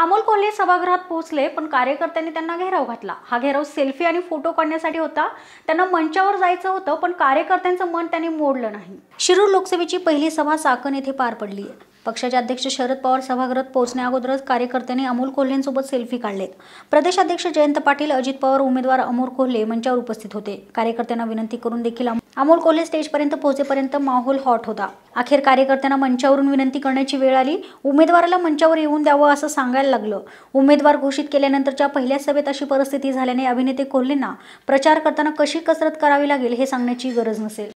अमोल कोल्हे सभागृहात पोहोचले पण कार्यकर्त्यांनी त्यांना घेराव घातला हा घेराव सेल्फी आणि फोटो काढण्यासाठी होता त्यांना मंचावर जायचं होतं पण कार्यकर्त्यांचं मन त्यांनी मोडलं नाही शिरूर लोकसभेची पहिली सभा साकन येथे पार पडली आहे पक्षाचे अध्यक्ष शरद पवार सभागृहात पोहोचण्या अगोदरच कार्यकर्त्यांनी अमोल कोल्हेंसोबत सेल्फी काढलेत प्रदेशाध्यक्ष जयंत पाटील अजित पवार उमेदवार अमोल कोल्हे मंचावर उपस्थित होते कार्यकर्त्यांना विनंती करून देखील अमोल कोल्हे स्टेजपर्यंत पोहोचेपर्यंत माहोल हॉट होता अखेर कार्यकर्त्यांना मंचावरून विनंती करण्याची वेळ आली उमेदवाराला मंचावर येऊन द्यावं असं सांगायला लागलं उमेदवार घोषित केल्यानंतरच्या पहिल्या सभेत अशी परिस्थिती झाल्याने अभिनेते कोल्हेंना प्रचार करताना कशी कसरत करावी लागेल हे सांगण्याची गरज नसेल